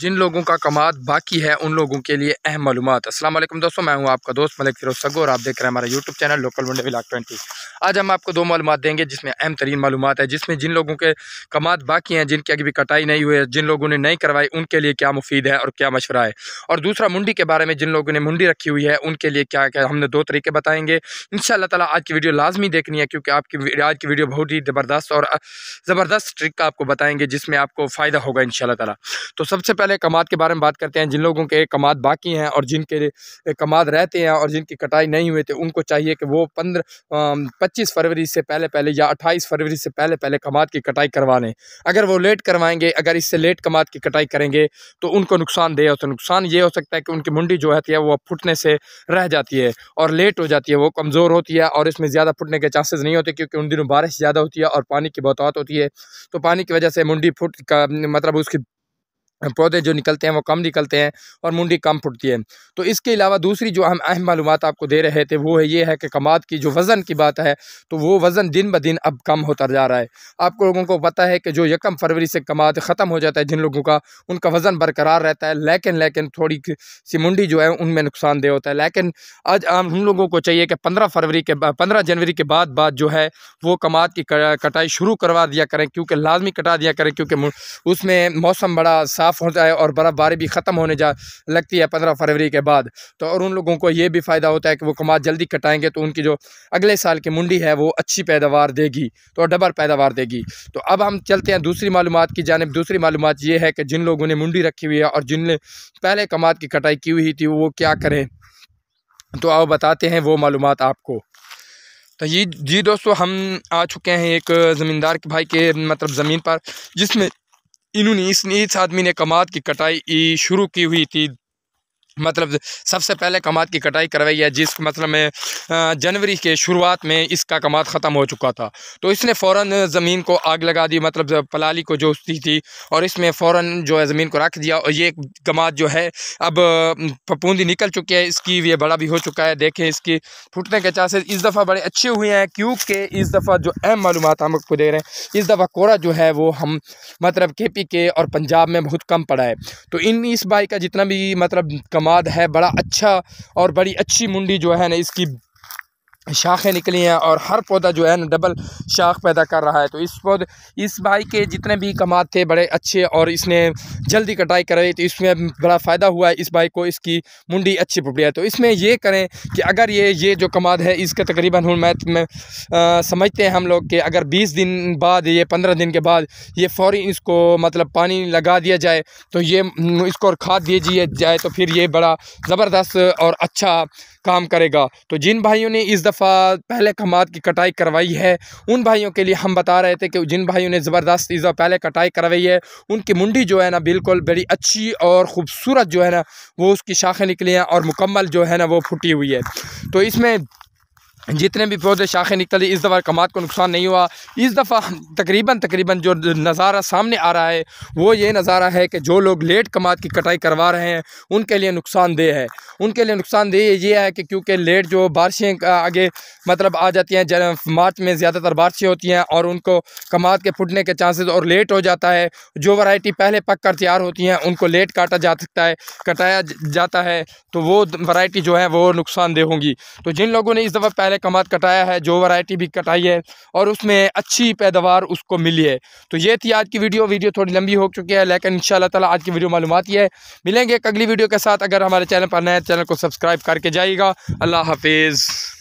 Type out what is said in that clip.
जिन लोगों का कमाद बाकी है उन लोगों के लिए अहम मालूम असलम दोस्तों मैं हूं आपका दोस्त मलिक फिरोज सगो और आप देख रहे हैं हमारा यूट्यूब चैनल लोकल वंडे विलाक ट्वेंटी आज हम आपको दो मालूम देंगे जिसमें अहम तरीन मालूम है जिसमें जिन लोगों के कमाद बाकी हैं जिनकी अभी कटाई नहीं हुई है जिन लोगों ने नहीं करवाई उनके लिए क्या मुफीद है और क्या मशवरा है और दूसरा मुंडी के बारे में जिन लोगों ने मुंडी रखी हुई है उनके लिए क्या क्या हमने दो तरीके बताएंगे इन शाला आज की वीडियो लाजमी देखनी है क्योंकि आपकी आज की वीडियो बहुत ही ज़बरदस्त और ज़बरदस्त ट्रिक का आपको बताएंगे जिसमें आपको फ़ायदा होगा इन शाला तो सबसे पहले पहले कमाद के बारे में बात करते हैं जिन लोगों के कमाद बाकी हैं और जिनके कमाद रहते हैं और जिनकी कटाई नहीं हुई थे तो उनको चाहिए कि वो पंद्रह पच्चीस फरवरी से पहले पहले या अट्ठाईस फरवरी से पहले पहले कमाद की कटाई करवा लें अगर वो लेट करवाएंगे अगर इससे लेट कमाद की कटाई करेंगे तो उनको नुकसान दे होता तो नुकसान ये हो सकता है कि उनकी मुंडी जो है वो फुटने से रह जाती है और लेट हो जाती है वो कमज़ोर होती है और इसमें ज़्यादा फुटने के चांसेस नहीं होते क्योंकि उन दिनों बारिश ज़्यादा होती है और पानी की बहुत होती है तो पानी की वजह से मुंडी फुट का मतलब उसकी पौधे जो निकलते हैं वो कम निकलते हैं और मुंडी कम फुटती है तो इसके अलावा दूसरी जो हम अहम मालूम आपको दे रहे थे वो है ये है कि कमाद की जो वज़न की बात है तो वो वज़न दिन ब दिन अब कम होता जा रहा है आपको लोगों को पता है कि जो यकम फरवरी से कमाद ख़त्म हो जाता है जिन लोगों का उनका वज़न बरकरार रहता है लेकिन लेकिन थोड़ी सी मुंडी जो है उनमें नुकसानदेह होता है लेकिन आज हम लोगों को चाहिए कि पंद्रह फरवरी के पंद्रह जनवरी के बाद बाद जो है वो कमाद की कटाई शुरू करवा दिया करें क्योंकि लाजमी कटा दिया करें क्योंकि उसमें मौसम बड़ा ऑफ होता है और बर्फ़बारी भी ख़त्म होने जा लगती है पंद्रह फरवरी के बाद तो और उन लोगों को ये भी फ़ायदा होता है कि वो कमाद जल्दी कटाएँगे तो उनकी जो अगले साल की मुंडी है वो अच्छी पैदावार देगी तो डबल पैदावार देगी तो अब हम चलते हैं दूसरी मालूम की जानब दूसरी मालूम ये है कि जिन लोगों ने मुंडी रखी हुई है और जिनने पहले कमाद की कटाई की हुई थी वो क्या करें तो आओ बताते हैं वो मालूम आपको तो ये जी दोस्तों हम आ चुके हैं एक ज़मींदार के भाई के मतलब ज़मीन पर जिसमें इन्होंने इस आदमी ने कमाद की कटाई शुरू की हुई थी मतलब सबसे पहले कमाद की कटाई करवाई है जिस मतलब में जनवरी के शुरुआत में इसका कमाद ख़त्म हो चुका था तो इसने फ़ौर ज़मीन को आग लगा दी मतलब पलाली को जो उसकी थी और इसमें फ़ौर जो है ज़मीन को रख दिया और ये कमाद जो है अब पपूंदी निकल चुकी है इसकी ये बड़ा भी हो चुका है देखें इसकी फूटने के चांसेस इस दफ़ा बड़े अच्छे हुए हैं क्योंकि इस दफ़ा जो अहम मालूम हम आपको दे रहे हैं इस दफ़ा कोरा जो है वो हम मतलब के पी के और पंजाब में बहुत कम पड़ा है तो इन इस बाई का जितना भी मतलब कमा माद है बड़ा अच्छा और बड़ी अच्छी मुंडी जो है ना इसकी शाखें निकली हैं और हर पौधा जो है ना डबल शाख पैदा कर रहा है तो इस पौधे इस भाई के जितने भी कमात थे बड़े अच्छे और इसने जल्दी कटाई कराई तो इसमें बड़ा फ़ायदा हुआ है इस भाई को इसकी मुंडी अच्छी पकड़ी है तो इसमें ये करें कि अगर ये ये जो कमाद है इसका तकरीबन हूँ मैथ मैं आ, समझते हैं हम लोग कि अगर बीस दिन बाद ये पंद्रह दिन के बाद ये फौरी इसको मतलब पानी लगा दिया जाए तो ये इसको और खाद दिए जाए तो फिर ये बड़ा ज़बरदस्त और अच्छा काम करेगा तो जिन भाइयों ने इस दफ़ा दफ़ा पहले कमाद की कटाई करवाई है उन भाइयों के लिए हम बता रहे थे कि जिन भाइयों ने ज़बरदस्त इस पहले कटाई करवाई है उनकी मुंडी जो है ना बिल्कुल बड़ी अच्छी और ख़ूबसूरत जो है ना वो उसकी शाखें निकली हैं और मुकम्मल जो है ना वो फूटी हुई है तो इसमें जितने भी पौधे शाखें निकली इस दफ़ा कमात को नुकसान नहीं हुआ इस दफ़ा तकरीबन तकरीबन जो नज़ारा सामने आ रहा है वो ये नज़ारा है कि जो लोग लेट कमात की कटाई करवा रहे हैं उनके लिए नुकसानदेह है उनके लिए नुकसानदेह ये है कि क्योंकि लेट जो बारिशें आगे मतलब आ जाती हैं जन मार्च में ज़्यादातर बारिशें होती हैं और उनको कमात के फुटने के चांसेस और लेट हो जाता है जो वैरायटी पहले पक कर तैयार होती हैं उनको लेट काटा जा सकता है कटाया जाता है तो वो वैरायटी जो है वो नुकसानदेह होंगी तो जिन लोगों ने इस दफ़ा पहले सारे कमत कटाया है जो वैरायटी भी कटाई है और उसमें अच्छी पैदावार उसको मिली है तो ये थी आज की वीडियो वीडियो थोड़ी लंबी हो चुकी है लेकिन इन ताला आज की वीडियो मालूम आती है मिलेंगे एक अगली वीडियो के साथ अगर हमारे चैनल पर नए चैनल को सब्सक्राइब करके जाइएगा अल्लाह हाफिज़